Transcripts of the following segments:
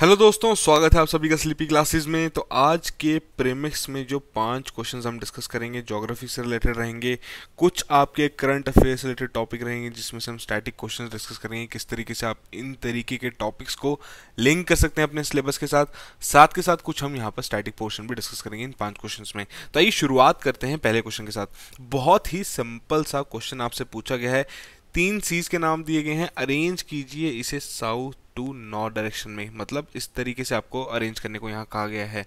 hello दोस्तों स्वागत है आप सभी का स्लीपी क्लासेस में तो आज के प्रेमिक्स में जो पांच क्वेश्चंस हम डिस्कस करेंगे ज्योग्राफी से रिलेटेड रहेंगे कुछ आपके करंट अफेयर्स से रिलेटेड टॉपिक रहेंगे जिसमें से हम स्टैटिक क्वेश्चंस डिस्कस करेंगे किस तरीके से आप इन तरीके के टॉपिक्स को लिंक कर सकते हैं अपने सिलेबस के साथ साथ के साथ कुछ हम यहाँ पर स्टैटिक पोर्शन भी डिस्कस करेंगे इन पाँच क्वेश्चन में तो आइए शुरुआत करते हैं पहले क्वेश्चन के साथ बहुत ही सिंपल सा क्वेश्चन आपसे पूछा गया है तीन सीज के नाम दिए गए हैं अरेंज कीजिए इसे साउथ टू नॉर्थ डायरेक्शन में मतलब इस तरीके से आपको अरेंज करने को यहाँ कहा गया है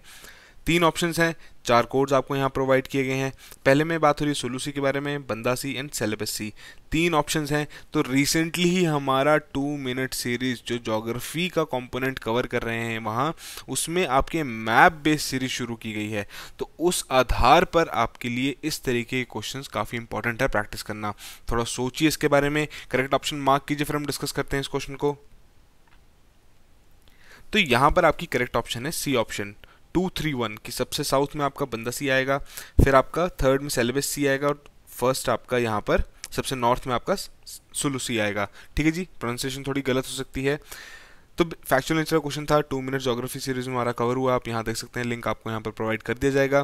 तीन ऑप्शंस हैं चार कोड्स आपको यहाँ प्रोवाइड किए गए हैं पहले में बात हो रही है सोलूसी के बारे में बंदासी एंड सेलेबसी तीन ऑप्शंस हैं तो रिसेंटली ही हमारा टू मिनट सीरीज जो जोग्राफी का कंपोनेंट कवर कर रहे हैं वहाँ उसमें आपके मैप बेस्ड सीरीज शुरू की गई है तो उस आधार पर आपके लिए इस तरीके के क्वेश्चन काफ़ी इंपॉर्टेंट है प्रैक्टिस करना थोड़ा सोचिए इसके बारे में करेक्ट ऑप्शन मार्क कीजिए फिर हम डिस्कस करते हैं इस क्वेश्चन को तो यहाँ पर आपकी करेक्ट ऑप्शन है C option two three one की सबसे साउथ में आपका बंदा सी आएगा फिर आपका थर्ड में सेलेबस सी आएगा और फर्स्ट आपका यहाँ पर सबसे नॉर्थ में आपका सुलू सी आएगा ठीक है जी प्रोनाउंसिएशन थोड़ी गलत हो सकती है तो फैक्चुअल नेचर का क्वेश्चन था टू मिनट जोग्राफी सीरीज में हमारा कवर हुआ आप यहाँ देख सकते हैं लिंक आपको यहाँ पर प्रोवाइड कर दिया जाएगा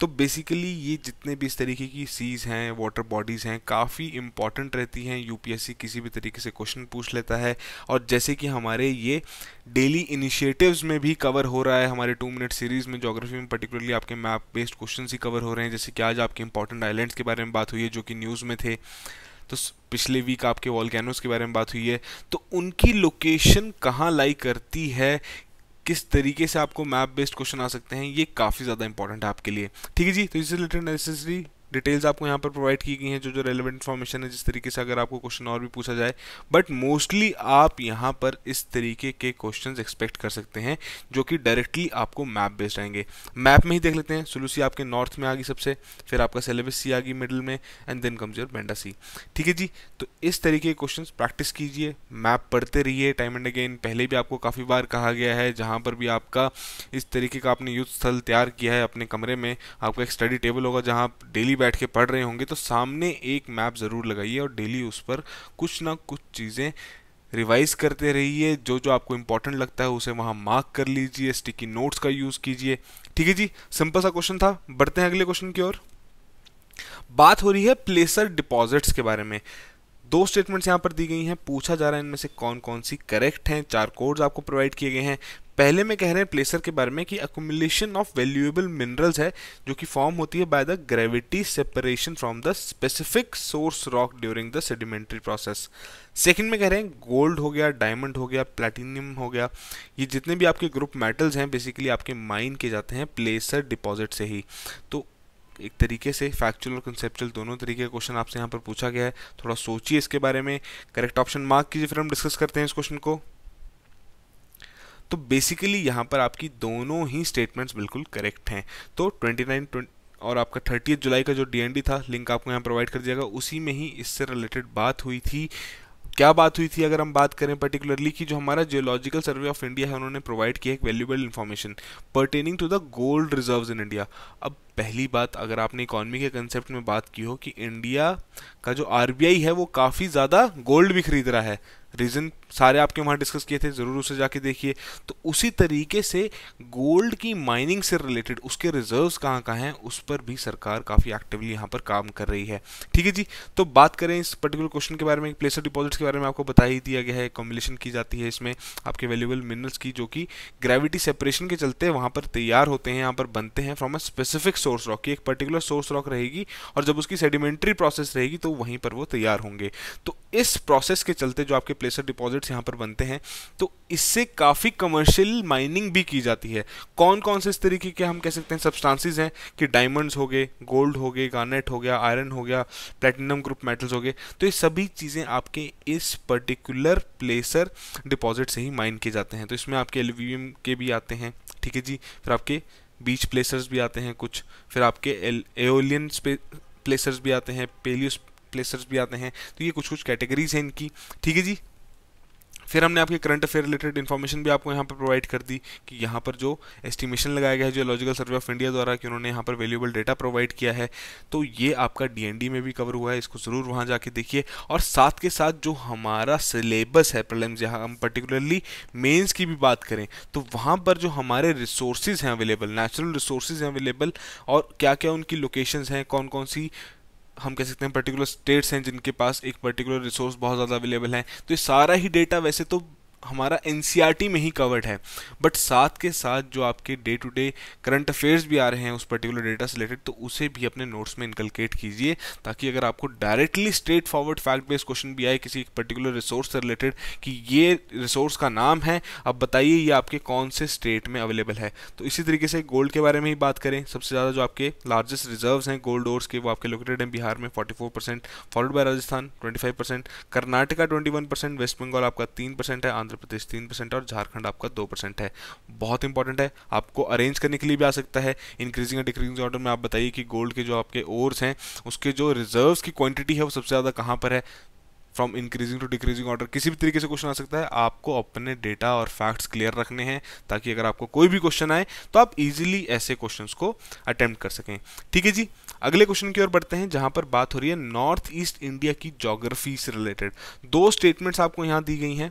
तो बेसिकली ये जितने भी इस तरीके की सीज़ हैं वाटर बॉडीज़ हैं काफ़ी इंपॉर्टेंट रहती हैं यूपीएससी किसी भी तरीके से क्वेश्चन पूछ लेता है और जैसे कि हमारे ये डेली इनिशिएटिव्स में भी कवर हो रहा है हमारे टू मिनट सीरीज़ में जोग्राफी में पर्टिकुलरली आपके मैप बेस्ड क्वेश्चन ही कवर हो रहे हैं जैसे कि आज आपके इंपॉर्टेंट आइलैंड्स के बारे में बात हुई है जो कि न्यूज़ में थे तो पिछले वीक आपके वॉलकैनोज के बारे में बात हुई है तो उनकी लोकेशन कहाँ लाई करती है किस तरीके से आपको मैप बेस्ड क्वेश्चन आ सकते हैं ये काफ़ी ज़्यादा इंपॉर्टेंट है आपके लिए ठीक है जी तो इज रिलेटेड नेसेसरी डिटेल्स आपको यहाँ पर प्रोवाइड की गई हैं जो जो रेलिवेंट इन्फॉर्मेशन है जिस तरीके से अगर आपको क्वेश्चन और भी पूछा जाए बट मोस्टली आप यहाँ पर इस तरीके के क्वेश्चन एक्सपेक्ट कर सकते हैं जो कि डायरेक्टली आपको मैप बेस्ड आएंगे मैप में ही देख लेते हैं सुलूसी आपके नॉर्थ में आ गई सबसे फिर आपका सेलेबस सी आ गई मिडिल में and then comes your Banda sea ठीक है जी तो इस तरीके के क्वेश्चन प्रैक्टिस कीजिए मैप पढ़ते रहिए टाइम एंड अगेन पहले भी आपको काफ़ी बार कहा गया है जहाँ पर भी आपका इस तरीके का आपने युद्ध स्थल तैयार किया है अपने कमरे में आपका एक स्टडी टेबल होगा जहाँ डेली बैठ के पढ़ रहे होंगे तो सामने एक मैप ज़रूर लगाइए और डेली उस पर कुछ ना कुछ चीज़ें रिवाइज करते रहिए जो जो आपको इम्पोर्टेंट लगता है उसे वहाँ मार्क कर लीजिए स्टिकी नोट्स का यूज़ कीजिए ठीक है जी सिंपल सा क्वेश्चन था बढ़ते हैं अगले क्वेश्चन की ओर बात हो रही है प्लेसर डिपॉजिट्स के बारे में दो स्टेटमेंट्स यहाँ पर दी गई हैं पूछा जा रहा है इनमें से कौन कौन सी करेक्ट हैं चार कोड्स आपको प्रोवाइड किए गए हैं पहले में कह रहे हैं प्लेसर के बारे में कि अकोमुलेशन ऑफ वैल्यूएबल मिनरल्स है जो कि फॉर्म होती है by the gravity separation from the specific source rock during the sedimentary process second में कह रहे हैं गोल्ड हो गया डायमंड हो गया प्लेटिनियम हो गया ये जितने भी आपके ग्रुप मेटल्स हैं बेसिकली आपके माइन किए जाते हैं प्लेसर डिपॉजिट से ही तो एक तरीके से फैक्चुअल और कंसेप्चुअल दोनों तरीके का क्वेश्चन आपसे यहाँ पर पूछा गया है थोड़ा सोचिए इसके बारे में करेक्ट ऑप्शन मार्क कीजिए फिर हम डिस्कस करते हैं इस क्वेश्चन को तो बेसिकली यहाँ पर आपकी दोनों ही स्टेटमेंट्स बिल्कुल करेक्ट हैं तो ट्वेंटी नाइन और आपका थर्टी जुलाई का जो डी था लिंक आपको यहाँ प्रोवाइड कर दिया उसी में ही इससे रिलेटेड बात हुई थी क्या बात हुई थी अगर हम बात करें पर्टिकुलरली कि जो हमारा जियोलॉजिकल सर्वे ऑफ इंडिया है उन्होंने प्रोवाइड किया एक valuable information pertaining to the gold reserves in India अब पहली बात अगर आपने इकॉनमी के कंसेप्ट में बात की हो कि इंडिया का जो आर है वो काफ़ी ज़्यादा गोल्ड भी खरीद रहा है रीज़न सारे आपके वहाँ डिस्कस किए थे ज़रूर उसे जाके देखिए तो उसी तरीके से गोल्ड की माइनिंग से रिलेटेड उसके रिजर्व्स कहाँ कहाँ हैं उस पर भी सरकार काफ़ी एक्टिवली यहाँ पर काम कर रही है ठीक है जी तो बात करें इस पर्टिकुलर क्वेश्चन के बारे में प्लेसर डिपॉजिट्स के बारे में आपको बता ही दिया गया है कॉम्बिनेशन की जाती है इसमें आपके वैल्यूबल मिनरल्स की जो कि ग्रेविटी सेपरेशन के चलते वहाँ पर तैयार होते हैं यहाँ पर बनते हैं from a specific source rock की एक पर्टिकुलर सोर्स रॉक रहेगी और जब उसकी सेडिमेंट्री प्रोसेस रहेगी तो वहीं पर वो तैयार होंगे तो इस प्रोसेस के चलते जो आपके प्लेसर डिपॉजिट प्रोजेक्ट्स यहाँ पर बनते हैं तो इससे काफ़ी कमर्शियल माइनिंग भी की जाती है कौन कौन से इस तरीके के हम कह सकते हैं सब्सटांसिस हैं कि डायमंड्स हो गए गोल्ड हो गए गार्नेट हो गया आयरन हो गया प्लेटिनम ग्रुप मेटल्स हो गए तो ये सभी चीज़ें आपके इस पर्टिकुलर प्लेसर डिपॉजिट से ही माइन किए जाते हैं तो इसमें आपके एल्यूवियम के भी आते हैं ठीक है जी फिर आपके बीच प्लेसर्स भी आते हैं कुछ फिर आपके एओलियन प्लेसर्स भी आते हैं पेलियस प्लेसर्स भी आते हैं तो ये कुछ कुछ कैटेगरीज हैं इनकी ठीक है जी फिर हमने आपके करंट अफेयर रिलेटेड इन्फॉर्मेशन भी आपको यहाँ पर प्रोवाइड कर दी कि यहाँ पर जो एस्टिमेशन लगाया गया है जियोलॉजिकल सर्वे ऑफ इंडिया द्वारा कि उन्होंने यहाँ पर वैल्यूबल डेटा प्रोवाइड किया है तो ये आपका डीएनडी में भी कवर हुआ है इसको ज़रूर वहाँ जाके देखिए और साथ के साथ जो हमारा सिलेबस है प्रलम्स जहाँ हम पर्टिकुलरली मेन्स की भी बात करें तो वहाँ पर जो हमारे रिसोर्सेज हैं अवेलेबल नेचुरल रिसोर्सेज हैं अवेलेबल और क्या क्या उनकी लोकेशन हैं कौन कौन सी हम कह सकते हैं पर्टिकुलर स्टेट्स हैं जिनके पास एक पर्टिकुलर रिसोर्स बहुत ज़्यादा अवेलेबल है तो ये सारा ही डेटा वैसे तो हमारा एन e में ही कवर्ड है बट साथ के साथ जो आपके day to day current affairs भी आ रहे हैं उस पर्टिकुलर डेटा से रिलेटेड तो उसे भी अपने नोट्स में इनकलकेट कीजिए ताकि अगर आपको directly straightforward fact based question भी आए किसी पर्टिकुलर रिसोर्स से रिलेटेड कि ये रिसोर्स का नाम है अब बताइए ये आपके कौन से स्टेट में अवेलेबल है तो इसी तरीके से गोल्ड के बारे में ही बात करें सबसे ज़्यादा जो आपके लार्जेस्ट रिजर्व्स हैं गोल्ड ओर्स के वो आपके लोकेटेड हैं बिहार में four percent followed by Rajasthan five percent Karnataka one percent West Bengal आपका तीन परसेंट है आंध्र आंध्र प्रदेश तीन परसेंट और झारखंड आपका दो परसेंट है बहुत इंपॉर्टेंट है आपको अरेंज करने के लिए भी आ सकता है इंक्रीजिंग या डिक्रीजिंग ऑर्डर में आप बताइए कि गोल्ड के जो आपके ओर्स हैं उसके जो रिजर्व की क्वांटिटी है वो सबसे ज़्यादा कहाँ पर है from increasing to decreasing order किसी भी तरीके से क्वेश्चन आ सकता है आपको अपने डेटा और फैक्ट्स क्लियर रखने हैं ताकि अगर आपको कोई भी क्वेश्चन आए तो आप इजीली ऐसे क्वेश्चंस को अटेम्प्ट कर सकें ठीक है जी अगले क्वेश्चन की ओर बढ़ते हैं जहां पर बात हो रही है नॉर्थ ईस्ट इंडिया की जोग्राफी से रिलेटेड दो स्टेटमेंट्स आपको यहाँ दी गई हैं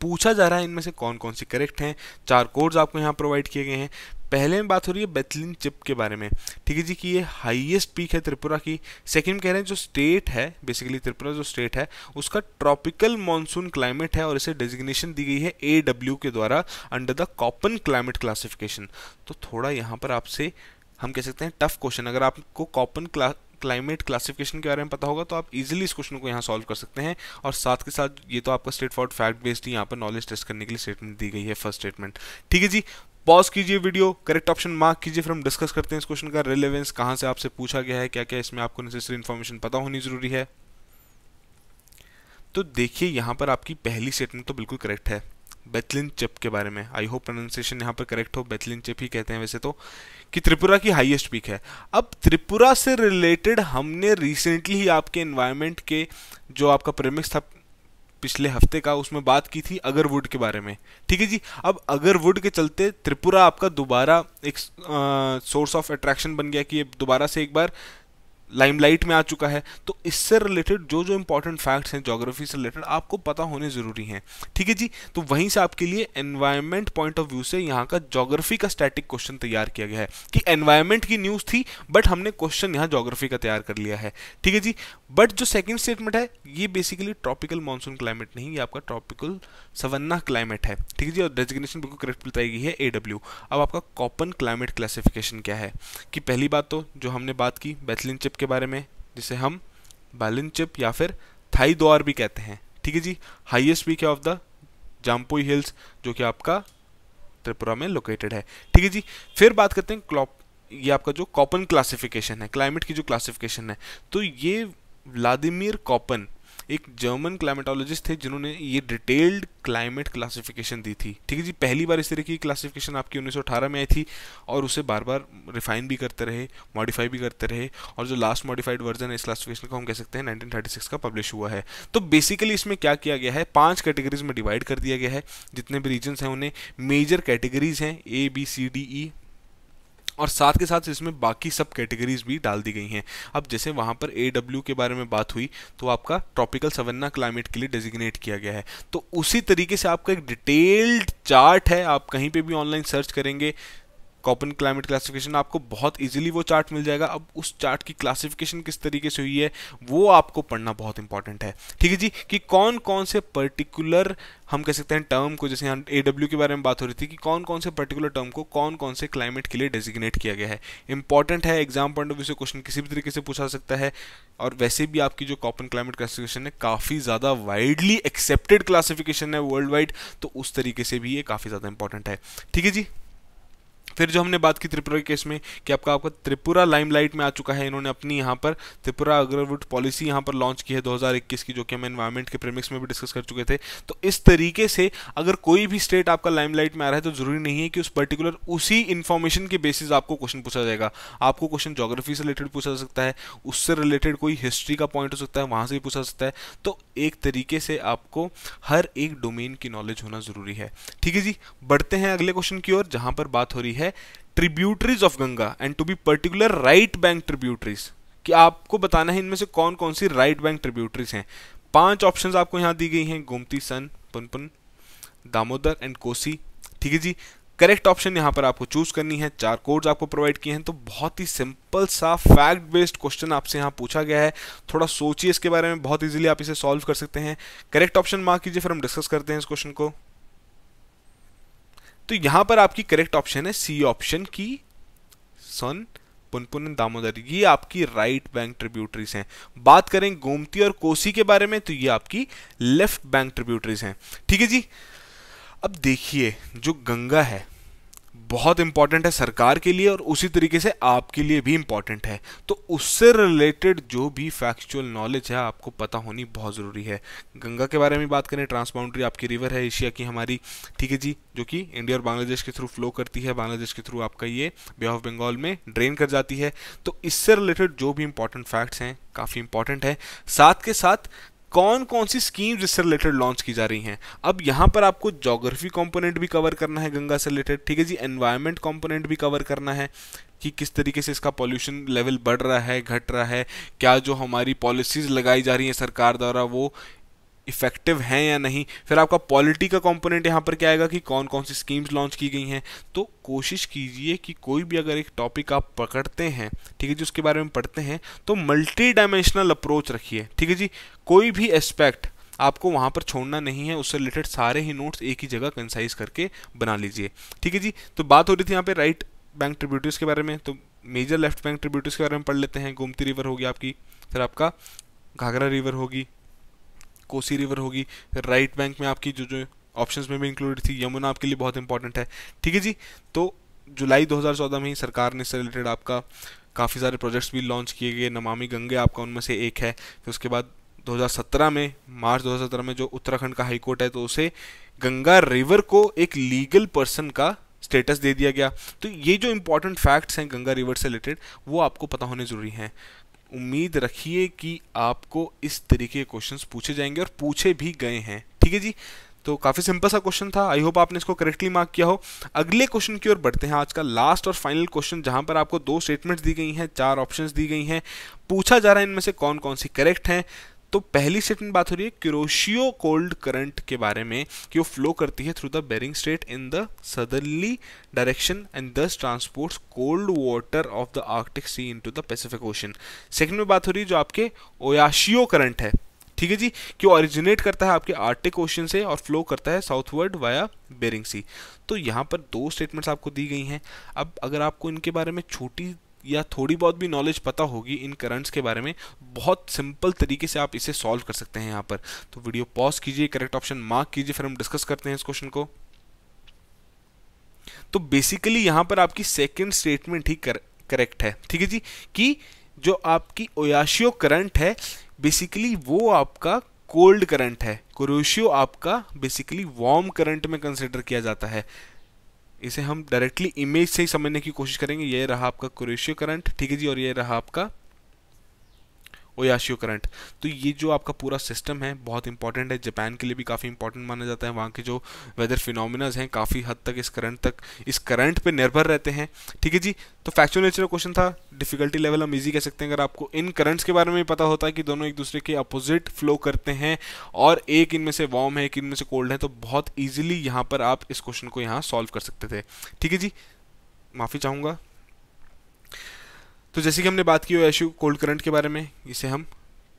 पूछा जा रहा है इनमें से कौन कौन से करेक्ट हैं चार कोड्स आपको यहाँ प्रोवाइड किए गए हैं पहले में बात हो रही है बेथलिन चिप के बारे में ठीक है जी कि ये हाईएस्ट पीक है त्रिपुरा की सेकंड कह रहे हैं जो स्टेट है बेसिकली त्रिपुरा जो स्टेट है उसका ट्रॉपिकल मानसून क्लाइमेट है और इसे डेजिग्नेशन दी गई है ए के द्वारा under the Koppen climate classification तो थोड़ा यहाँ पर आपसे हम कह सकते हैं टफ क्वेश्चन अगर आपको कॉपन क्लाइमेट क्लासिफिकेशन के बारे में पता होगा तो आप इजीली इस क्वेश्चन को यहाँ सॉल्व कर सकते हैं और साथ के साथ ये तो आपका स्टेट फॉर्ड फैक्ट बेस्ड ही यहाँ पर नॉलेज टेस्ट करने के लिए स्टेटमेंट दी गई है फर्स्ट स्टेटमेंट ठीक है जी पॉज कीजिए वीडियो करेक्ट ऑप्शन मार्क कीजिए फिर हम डिस्कस करते हैं इस क्वेश्चन का रिलेवेंस कहाँ से आपसे पूछा गया है क्या क्या इसमें आपको नेसेसरी इन्फॉर्मेशन पता होनी जरूरी है तो देखिए यहाँ पर आपकी पहली स्टेटमेंट तो बिल्कुल करेक्ट है बेथलिन चिप के बारे में आई होप प्रोनाउंसिएशन यहाँ पर करेक्ट हो बेथलिन चिप ही कहते हैं वैसे तो कि त्रिपुरा की हाईएस्ट पीक है अब त्रिपुरा से रिलेटेड हमने रिसेंटली ही आपके इन्वायरमेंट के जो आपका प्रेमिक्स था पिछले हफ्ते का उसमें बात की थी अगरवुड के बारे में ठीक है जी अब अगरवुड के चलते त्रिपुरा आपका दोबारा एक सोर्स ऑफ अट्रैक्शन बन गया कि ये दोबारा से एक बार लाइमलाइट में आ चुका है तो इससे रिलेटेड जो जो इंपॉर्टेंट फैक्ट्स हैं जोग्राफी से रिलेटेड आपको पता होने ज़रूरी हैं ठीक है जी तो वहीं से आपके लिए एनवायरमेंट पॉइंट ऑफ व्यू से यहाँ का जोग्राफी का स्टैटिक क्वेश्चन तैयार किया गया है कि एनवायरमेंट की न्यूज़ थी बट हमने क्वेश्चन यहाँ जोग्राफी का तैयार कर लिया है ठीक है जी बट जो सेकेंड स्टेटमेंट है ये बेसिकली ट्रॉपिकल मानसून क्लाइमेट नहीं ये आपका ट्रॉपिकल सवन्ना क्लाइमेट है ठीक है जी और डेजिग्नेशन बिल्कुल करेक्ट बताई गई है ए अब आपका कॉपन क्लाइमेट क्लासिफिकेशन क्या है कि पहली बात तो जो हमने बात की बैथलिन चिप के बारे में जिसे हम बैलिन चिप या फिर थाई द्वार भी कहते हैं ठीक है जी हाईएस्ट पीक है ऑफ द जाम्पुई हिल्स जो कि आपका त्रिपुरा में लोकेटेड है ठीक है जी फिर बात करते हैं क्लॉप ये आपका जो कॉपन क्लासिफिकेशन है क्लाइमेट की जो क्लासिफिकेशन है तो ये व्लादिमिर कॉपन एक जर्मन क्लाइमेटोलॉजिस्ट थे जिन्होंने ये डिटेल्ड क्लाइमेट क्लासिफिकेशन दी थी ठीक है जी पहली बार इस तरह की क्लासिफिकेशन आपकी 1918 में आई थी और उसे बार बार रिफाइन भी करते रहे मॉडिफाई भी करते रहे और जो लास्ट मॉडिफाइड वर्जन है इस क्लासिफिकेशन का हम कह सकते हैं 1936 का पब्लिश हुआ है तो बेसिकली इसमें क्या किया गया है पांच कैटेगरीज में डिवाइड कर दिया गया है जितने भी रीजन हैं उन्हें मेजर कैटेगरीज हैं A B C D E और साथ के साथ इसमें बाकी सब कैटेगरीज भी डाल दी गई हैं अब जैसे वहाँ पर ए के बारे में बात हुई तो आपका ट्रॉपिकल सवन्ना क्लाइमेट के लिए डेजिग्नेट किया गया है तो उसी तरीके से आपका एक डिटेल्ड चार्ट है आप कहीं पे भी ऑनलाइन सर्च करेंगे कॉपन क्लाइमेट क्लासिफिकेशन आपको बहुत इजीली वो चार्ट मिल जाएगा अब उस चार्ट की क्लासिफिकेशन किस तरीके से हुई है वो आपको पढ़ना बहुत इंपॉर्टेंट है ठीक है जी कि कौन कौन से पर्टिकुलर हम कह सकते हैं टर्म को जैसे यहाँ ए के बारे में बात हो रही थी कि कौन कौन से पर्टिकुलर टर्म को कौन कौन से क्लाइमेट के लिए डेजिग्नेट किया गया है इंपॉर्टेंट है एग्जाम पॉइंट ऑफ व्यू से क्वेश्चन किसी भी तरीके से पूछा सकता है और वैसे भी आपकी जो कॉपन क्लाइमेट क्लासिफिकेशन है काफ़ी ज़्यादा वाइडली एक्सेप्टेड क्लासिफिकेशन है वर्ल्ड वाइड तो उस तरीके से भी ये काफ़ी ज़्यादा इंपॉर्टेंट है ठीक है जी फिर जो हमने बात की त्रिपुरा के केस में कि आपका आपका त्रिपुरा लाइमलाइट में आ चुका है इन्होंने अपनी यहाँ पर त्रिपुरा अग्रवुड पॉलिसी यहाँ पर लॉन्च की है 2021 की जो कि हम एनवायरमेंट के प्रेमिक्स में भी डिस्कस कर चुके थे तो इस तरीके से अगर कोई भी स्टेट आपका लाइमलाइट में आ रहा है तो जरूरी नहीं है कि उस पर्टिकुलर उसी इन्फॉर्मेशन के बेसिस आपको क्वेश्चन पूछा जाएगा आपको क्वेश्चन जोग्राफी से रिलेटेड पूछा जा सकता है उससे रिलेटेड कोई हिस्ट्री का पॉइंट हो सकता है वहाँ से भी पूछा जा सकता है तो एक तरीके से आपको हर एक डोमेन की नॉलेज होना जरूरी है ठीक है जी बढ़ते हैं अगले क्वेश्चन की ओर जहाँ पर बात हो रही है है tributaries of Ganga and to be particular right bank tributaries कि आपको बताना है इनमें से कौन कौन सी राइट बैंक ट्रिब्यूटरीज हैं पांच ऑप्शंस आपको यहां दी गई हैं गोमती सन पुनपुन दामोदर एंड कोसी ठीक है जी करेक्ट ऑप्शन यहां पर आपको चूज करनी है चार कोड्स आपको प्रोवाइड किए हैं तो बहुत ही सिंपल सा फैक्ट बेस्ड क्वेश्चन आपसे यहां पूछा गया है थोड़ा सोचिए इसके बारे में बहुत इजीली आप इसे सॉल्व कर सकते हैं करेक्ट ऑप्शन मार्क कीजिए फिर हम डिस्कस करते हैं इस क्वेश्चन को तो यहां पर आपकी करेक्ट ऑप्शन है सी ऑप्शन की सन पुनपुन दामोदर ये आपकी राइट बैंक ट्रिब्यूटरीज हैं बात करें गोमती और कोसी के बारे में तो ये आपकी लेफ्ट बैंक ट्रिब्यूटरीज हैं ठीक है जी अब देखिए जो गंगा है बहुत इंपॉर्टेंट है सरकार के लिए और उसी तरीके से आपके लिए भी इंपॉर्टेंट है तो उससे रिलेटेड जो भी फैक्चुअल नॉलेज है आपको पता होनी बहुत ज़रूरी है गंगा के बारे में बात करें ट्रांसबाउंड्री आपकी रिवर है एशिया की हमारी ठीक है जी जो कि इंडिया और बांग्लादेश के थ्रू फ्लो करती है बांग्लादेश के थ्रू आपका ये बे ऑफ बंगाल में ड्रेन कर जाती है तो इससे रिलेटेड जो भी इंपॉर्टेंट फैक्ट्स हैं काफ़ी इंपॉर्टेंट है साथ के साथ कौन कौन सी स्कीम्स इससे रिलेटेड लॉन्च की जा रही हैं अब यहाँ पर आपको जोग्राफी कंपोनेंट भी कवर करना है गंगा से रिलेटेड ठीक है जी एनवायरमेंट कंपोनेंट भी कवर करना है कि किस तरीके से इसका पॉल्यूशन लेवल बढ़ रहा है घट रहा है क्या जो हमारी पॉलिसीज़ लगाई जा रही हैं सरकार द्वारा वो इफेक्टिव हैं या नहीं फिर आपका पॉलिटी का कॉम्पोनेंट यहाँ पर क्या आएगा कि कौन कौन सी स्कीम्स लॉन्च की गई हैं तो कोशिश कीजिए कि कोई भी अगर एक टॉपिक आप पकड़ते हैं ठीक है जी उसके बारे में पढ़ते हैं तो मल्टी डायमेंशनल अप्रोच रखिए ठीक है जी कोई भी एस्पेक्ट आपको वहाँ पर छोड़ना नहीं है उससे रिलेटेड सारे ही नोट्स एक ही जगह कंसाइज करके बना लीजिए ठीक है जी तो बात हो रही थी यहाँ पर राइट बैंक ट्रिब्यूटर्स के बारे में तो मेजर लेफ्ट बैंक ट्रिब्यूटर्स के बारे में पढ़ लेते हैं गोमती रिवर होगी आपकी फिर आपका घाघरा रिवर होगी कोसी रिवर होगी राइट बैंक में आपकी जो जो ऑप्शंस में भी इंक्लूडेड थी यमुना आपके लिए बहुत इंपॉर्टेंट है ठीक है जी तो जुलाई 2014 में ही सरकार ने इससे रिलेटेड आपका काफ़ी सारे प्रोजेक्ट्स भी लॉन्च किए गए नमामि गंगे आपका उनमें से एक है फिर तो उसके बाद 2017 में मार्च 2017 में जो उत्तराखंड का हाईकोर्ट है तो उसे गंगा रिवर को एक लीगल पर्सन का स्टेटस दे दिया गया तो ये जो इंपॉर्टेंट फैक्ट्स हैं गंगा रिवर से रिलेटेड वो आपको पता होने ज़रूरी हैं उम्मीद रखिए कि आपको इस तरीके के क्वेश्चन पूछे जाएंगे और पूछे भी गए हैं ठीक है जी तो काफ़ी सिंपल सा क्वेश्चन था आई होप आपने इसको करेक्टली मार्क किया हो अगले क्वेश्चन की ओर बढ़ते हैं आज का लास्ट और फाइनल क्वेश्चन जहां पर आपको दो स्टेटमेंट्स दी गई हैं चार ऑप्शंस दी गई हैं पूछा जा रहा है इनमें से कौन कौन सी करेक्ट हैं तो पहली स्टेट में बात हो रही है क्रोशियो कोल्ड करंट के बारे में कि वो फ्लो करती है through the Bering strait in the southerly direction and this transports cold water of the Arctic sea into the Pacific ocean second में बात हो रही है जो आपके ओयाशियो करंट है ठीक है जी कि ओरिजिनेट करता है आपके आर्टिक ओशन से और फ्लो करता है साउथवर्ड वाया बेरिंग सी तो यहाँ पर दो स्टेटमेंट्स आपको दी गई हैं अब अगर आपको इनके बारे में छोटी या थोड़ी बहुत भी नॉलेज पता होगी इन करंट्स के बारे में बहुत सिंपल तरीके से आप इसे सॉल्व कर सकते हैं यहाँ पर तो वीडियो पॉज कीजिए करेक्ट ऑप्शन मार्क कीजिए फिर हम डिस्कस करते हैं इस क्वेश्चन को तो बेसिकली यहाँ पर आपकी सेकेंड स्टेटमेंट ही करेक्ट है ठीक है जी कि जो आपकी ओयाशियो करंट है बेसिकली वो आपका कोल्ड करंट है कुरोशियो आपका बेसिकली वार्म करंट में कंसिडर किया जाता है इसे हम डायरेक्टली इमेज से ही समझने की कोशिश करेंगे ये रहा आपका क्रोशियो करंट ठीक है जी और ये रहा आपका ओयाशियो करंट तो ये जो आपका पूरा सिस्टम है बहुत इंपॉर्टेंट है जापान के लिए भी काफ़ी इंपॉर्टेंट माना जाता है वहाँ के जो वेदर फिनोमिनाज हैं काफ़ी हद तक इस करंट तक इस करंट पे निर्भर रहते हैं ठीक है जी तो फैक्चुअल नेचर का क्वेश्चन था डिफिकल्टी लेवल हम ईजी कह सकते हैं अगर आपको इन करंट्स के बारे में पता होता कि दोनों एक दूसरे के अपोजिट फ्लो करते हैं और एक इनमें से वार्म है एक इनमें से कोल्ड है तो बहुत ईजिली यहाँ पर आप इस क्वेश्चन को यहाँ सॉल्व कर सकते थे ठीक है जी माफ़ी चाहूँगा तो जैसे कि हमने बात की एशू कोल्ड करंट के बारे में इसे हम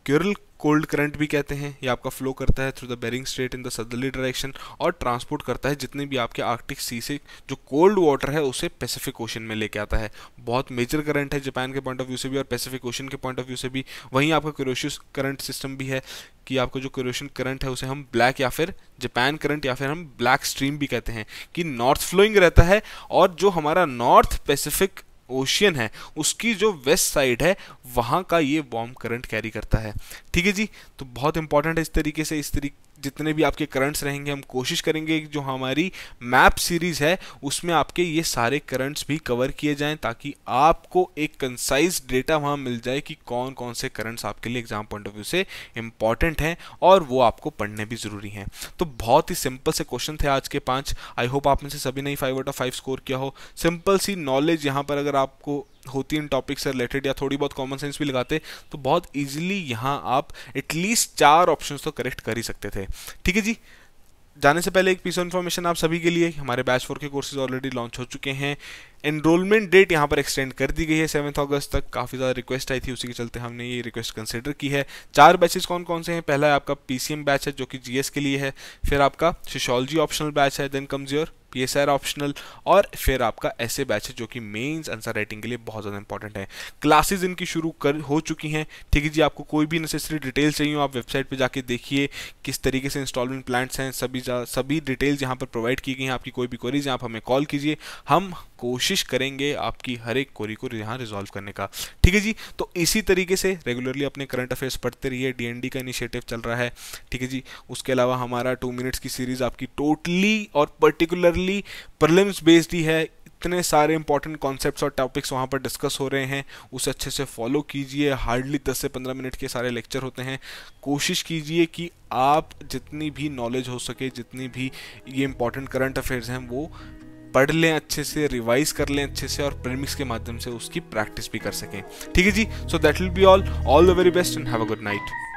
क्यूरल कोल्ड करंट भी कहते हैं ये आपका फ्लो करता है through the Bering strait in the southerly direction और ट्रांसपोर्ट करता है जितने भी आपके आर्कटिक सी से जो कोल्ड वाटर है उसे पैसिफिक ओशन में लेके आता है बहुत मेजर करंट है जापान के पॉइंट ऑफ व्यू से भी और पैसिफिक ओशन के पॉइंट ऑफ व्यू से भी वहीं आपका क्यूरोशियस करंट सिस्टम भी है कि आपका जो क्यूरोशन करंट है उसे हम ब्लैक या फिर जापान करंट या फिर हम ब्लैक स्ट्रीम भी कहते हैं कि नॉर्थ फ्लोइंग रहता है और जो हमारा नॉर्थ पैसिफिक ओशियन है उसकी जो वेस्ट साइड है वहाँ का ये वार्म करंट कैरी करता है ठीक है जी तो बहुत इंपॉर्टेंट है इस तरीके से इस तरीके जितने भी आपके करंट्स रहेंगे हम कोशिश करेंगे जो हमारी मैप सीरीज़ है उसमें आपके ये सारे करंट्स भी कवर किए जाएँ ताकि आपको एक कंसाइज डेटा वहाँ मिल जाए कि कौन कौन से करंट्स आपके लिए एग्जाम पॉइंट ऑफ व्यू से इंपॉर्टेंट हैं और वो आपको पढ़ने भी ज़रूरी हैं तो बहुत ही सिंपल से क्वेश्चन थे आज के पाँच आई होप आप में से सभी ने five out of five score किया हो सिंपल सी नॉलेज यहाँ पर अगर आपको होती इन टॉपिक से रिलेटेड या थोड़ी बहुत कॉमन सेंस भी लगाते तो बहुत ईजिली यहाँ आप एटलीस्ट चार ऑप्शन तो करेक्ट कर ही सकते थे ठीक है जी जाने से पहले एक पीस ऑफ इन्फॉर्मेशन आप सभी के लिए हमारे बैच फोर के कोर्सेज ऑलरेडी लॉन्च हो चुके हैं एनरोलमेंट डेट यहाँ पर एक्सटेंड कर दी गई है सेवन्थ अगस्त तक काफ़ी ज़्यादा रिक्वेस्ट आई थी उसी के चलते हमने ये रिक्वेस्ट कंसिडर की है चार बैचेस कौन कौन से हैं पहला है आपका पी बैच है जो कि जी के लिए है फिर आपका सोशोलॉजी ऑप्शनल बैच है then comes your PSIR optional और फिर आपका ऐसे बैच है जो कि मेंस आंसर राइटिंग के लिए बहुत ज़्यादा इंपॉर्टेंट है क्लासेज इनकी शुरू कर हो चुकी हैं ठीक है जी आपको कोई भी नेसेसरी डिटेल्स चाहिए हो आप वेबसाइट पर जाके देखिए किस तरीके से इंस्टॉलमेंट प्लान्स हैं सभी सभी डिटेल्स यहाँ पर प्रोवाइड की गई हैं आपकी कोई भी क्वेरीज आप हमें कॉल कीजिए हम कोशिश करेंगे आपकी हर एक कोरी को यहाँ रिजॉल्व करने का ठीक है जी तो इसी तरीके से रेगुलरली अपने करंट अफेयर्स पढ़ते रहिए डीएनडी का इनिशिएटिव चल रहा है ठीक है जी उसके अलावा हमारा टू मिनट्स की सीरीज़ आपकी टोटली और पर्टिकुलरली प्रलिम्स बेस्ड ही है इतने सारे इंपॉर्टेंट कॉन्सेप्ट्स और टॉपिक्स वहाँ पर डिस्कस हो रहे हैं उसे अच्छे से फॉलो कीजिए हार्डली 10 से 15 मिनट के सारे लेक्चर होते हैं कोशिश कीजिए कि आप जितनी भी नॉलेज हो सके जितनी भी ये इंपॉर्टेंट करंट अफेयर्स हैं वो पढ़ लें अच्छे से रिवाइज कर लें अच्छे से और प्रेमिक्स के माध्यम से उसकी प्रैक्टिस भी कर सकें ठीक है जी so that will be all all the very best and have a good night